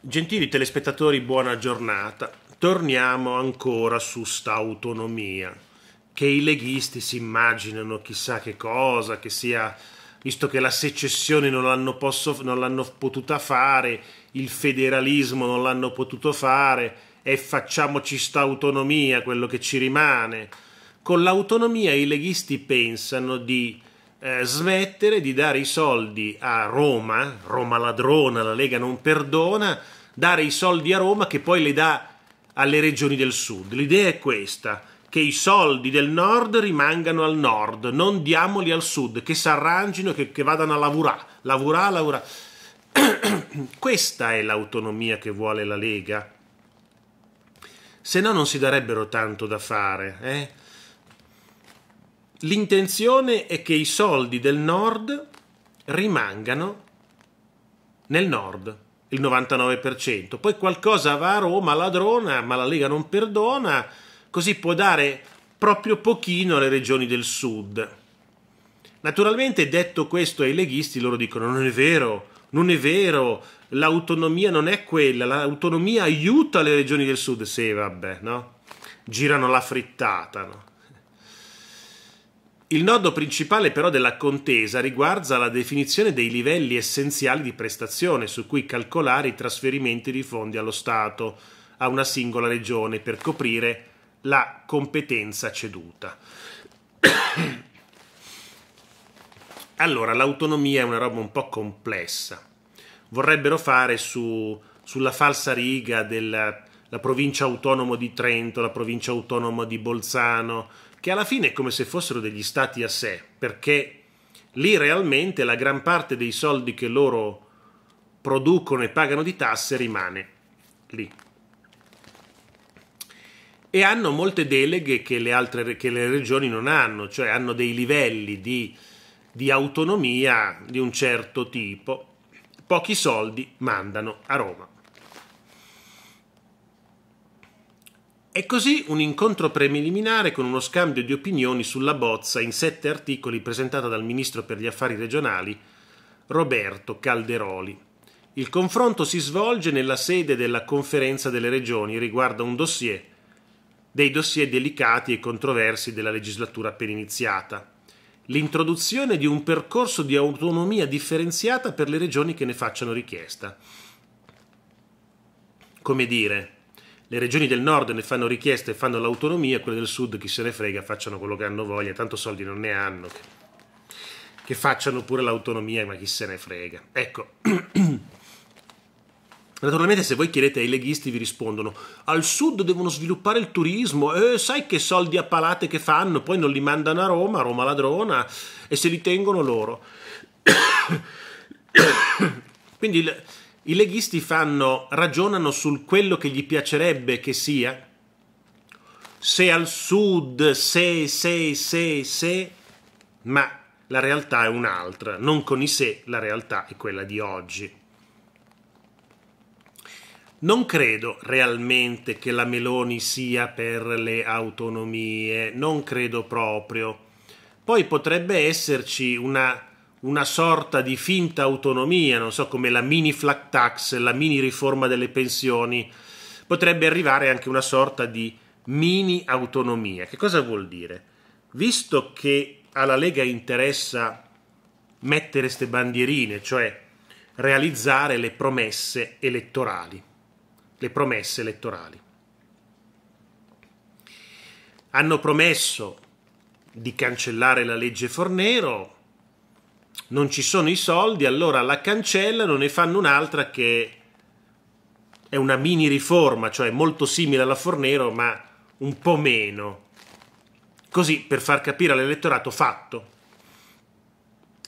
Gentili telespettatori, buona giornata. Torniamo ancora su sta autonomia, che i leghisti si immaginano chissà che cosa, che sia, visto che la secessione non l'hanno, posso, non l'hanno potuta fare, il federalismo non l'hanno potuto fare, e facciamoci sta autonomia, quello che ci rimane. Con l'autonomia i leghisti pensano di eh, smettere di dare i soldi a Roma, Roma ladrona, la Lega non perdona, dare i soldi a Roma che poi le dà alle regioni del sud. L'idea è questa, che i soldi del nord rimangano al nord, non diamoli al sud, che s'arrangino, che, che vadano a lavorare, lavorare, lavorare. questa è l'autonomia che vuole la Lega. Se no non si darebbero tanto da fare, eh? L'intenzione è che i soldi del nord rimangano nel nord, il 99%. Poi qualcosa va a Roma, ladrona, ma la Lega non perdona, così può dare proprio pochino alle regioni del sud. Naturalmente, detto questo ai leghisti, loro dicono non è vero, non è vero, l'autonomia non è quella, l'autonomia aiuta le regioni del sud. Sì, vabbè, no? Girano la frittata, no? Il nodo principale però della contesa riguarda la definizione dei livelli essenziali di prestazione su cui calcolare i trasferimenti di fondi allo Stato a una singola regione per coprire la competenza ceduta. allora, l'autonomia è una roba un po' complessa. Vorrebbero fare su, sulla falsa riga della la provincia autonoma di Trento, la provincia autonoma di Bolzano, che alla fine è come se fossero degli stati a sé, perché lì realmente la gran parte dei soldi che loro producono e pagano di tasse rimane lì. E hanno molte deleghe che le, altre, che le regioni non hanno, cioè hanno dei livelli di, di autonomia di un certo tipo. Pochi soldi mandano a Roma. E così un incontro preliminare con uno scambio di opinioni sulla bozza in sette articoli presentata dal ministro per gli affari regionali Roberto Calderoli. Il confronto si svolge nella sede della conferenza delle regioni riguardo a un dossier, dei dossier delicati e controversi della legislatura appena iniziata. L'introduzione di un percorso di autonomia differenziata per le regioni che ne facciano richiesta. Come dire, le regioni del nord ne fanno richieste e fanno l'autonomia, quelle del sud chi se ne frega, facciano quello che hanno voglia, tanto soldi non ne hanno, che facciano pure l'autonomia, ma chi se ne frega. Ecco. Naturalmente se voi chiedete ai leghisti vi rispondono al sud devono sviluppare il turismo, eh, sai che soldi a palate che fanno, poi non li mandano a Roma, Roma ladrona, e se li tengono loro. Quindi i leghisti fanno, ragionano su quello che gli piacerebbe che sia, se al sud, se, se, se, se, ma la realtà è un'altra, non con i se, la realtà è quella di oggi. Non credo realmente che la Meloni sia per le autonomie, non credo proprio. Poi potrebbe esserci una una sorta di finta autonomia, non so, come la mini flat tax, la mini riforma delle pensioni, potrebbe arrivare anche una sorta di mini autonomia. Che cosa vuol dire? Visto che alla Lega interessa mettere ste bandierine, cioè realizzare le promesse elettorali, le promesse elettorali. Hanno promesso di cancellare la legge Fornero, non ci sono i soldi, allora la cancellano, ne fanno un'altra che è una mini riforma, cioè molto simile alla Fornero, ma un po' meno. Così per far capire all'elettorato fatto.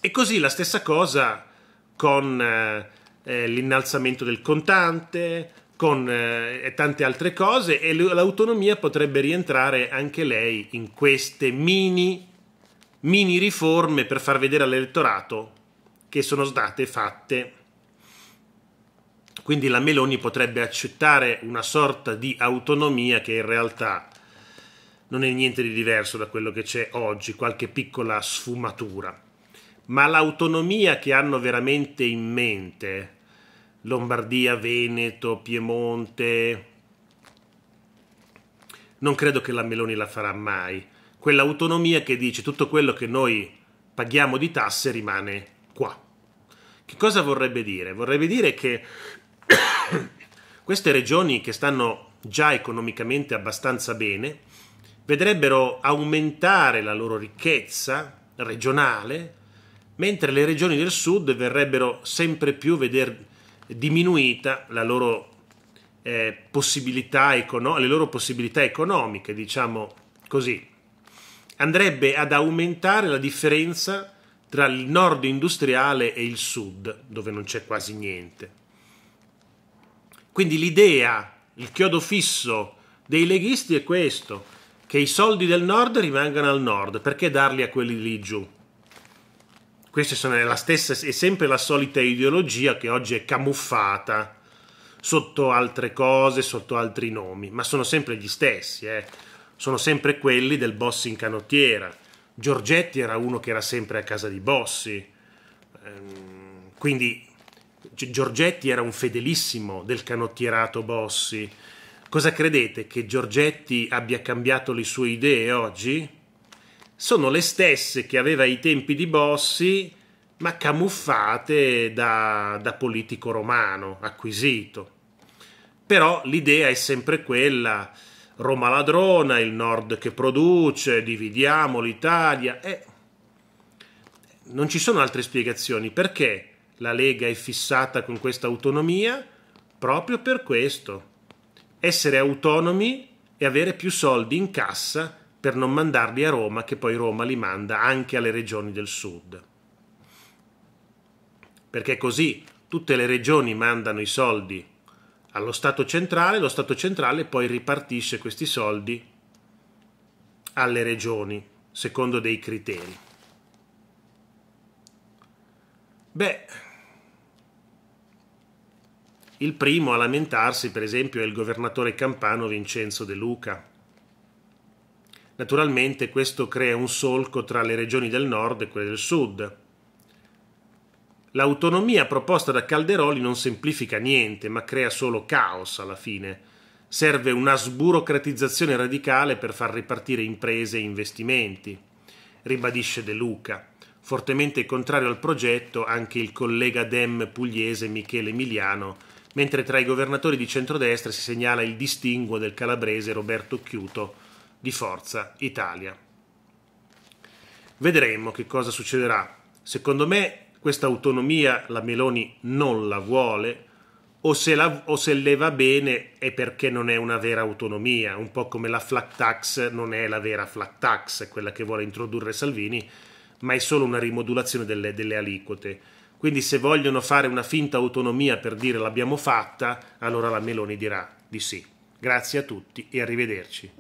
E così la stessa cosa con eh, eh l'innalzamento del contante, con eh, tante altre cose, e l'autonomia potrebbe rientrare anche lei in queste mini mini riforme per far vedere all'elettorato che sono state fatte. Quindi la Meloni potrebbe accettare una sorta di autonomia che in realtà non è niente di diverso da quello che c'è oggi, qualche piccola sfumatura. Ma l'autonomia che hanno veramente in mente Lombardia, Veneto, Piemonte, non credo che la Meloni la farà mai quell'autonomia che dice tutto quello che noi paghiamo di tasse rimane qua. Che cosa vorrebbe dire? Vorrebbe dire che queste regioni che stanno già economicamente abbastanza bene vedrebbero aumentare la loro ricchezza regionale, mentre le regioni del sud verrebbero sempre più veder diminuita la loro, eh, possibilità econo- le loro possibilità economiche, diciamo così andrebbe ad aumentare la differenza tra il nord industriale e il sud, dove non c'è quasi niente. Quindi l'idea, il chiodo fisso dei leghisti è questo, che i soldi del nord rimangano al nord, perché darli a quelli lì giù? Questa è, è sempre la solita ideologia che oggi è camuffata sotto altre cose, sotto altri nomi, ma sono sempre gli stessi. Eh sono sempre quelli del boss in canottiera. Giorgetti era uno che era sempre a casa di Bossi, ehm, quindi Giorgetti era un fedelissimo del canottierato Bossi. Cosa credete che Giorgetti abbia cambiato le sue idee oggi? Sono le stesse che aveva ai tempi di Bossi, ma camuffate da, da politico romano acquisito. Però l'idea è sempre quella Roma ladrona, il nord che produce, dividiamo l'Italia. Eh, non ci sono altre spiegazioni perché la Lega è fissata con questa autonomia proprio per questo. Essere autonomi e avere più soldi in cassa per non mandarli a Roma, che poi Roma li manda anche alle regioni del sud. Perché così tutte le regioni mandano i soldi allo Stato centrale, lo Stato centrale poi ripartisce questi soldi alle regioni secondo dei criteri. Beh, il primo a lamentarsi, per esempio, è il governatore campano Vincenzo De Luca. Naturalmente questo crea un solco tra le regioni del nord e quelle del sud L'autonomia proposta da Calderoli non semplifica niente, ma crea solo caos alla fine. Serve una sburocratizzazione radicale per far ripartire imprese e investimenti, ribadisce De Luca. Fortemente contrario al progetto anche il collega Dem pugliese Michele Emiliano, mentre tra i governatori di centrodestra si segnala il distinguo del calabrese Roberto Chiuto di Forza Italia. Vedremo che cosa succederà. Secondo me questa autonomia la Meloni non la vuole o se, la, o se, le va bene è perché non è una vera autonomia, un po' come la flat tax non è la vera flat tax, quella che vuole introdurre Salvini, ma è solo una rimodulazione delle, delle aliquote. Quindi se vogliono fare una finta autonomia per dire l'abbiamo fatta, allora la Meloni dirà di sì. Grazie a tutti e arrivederci.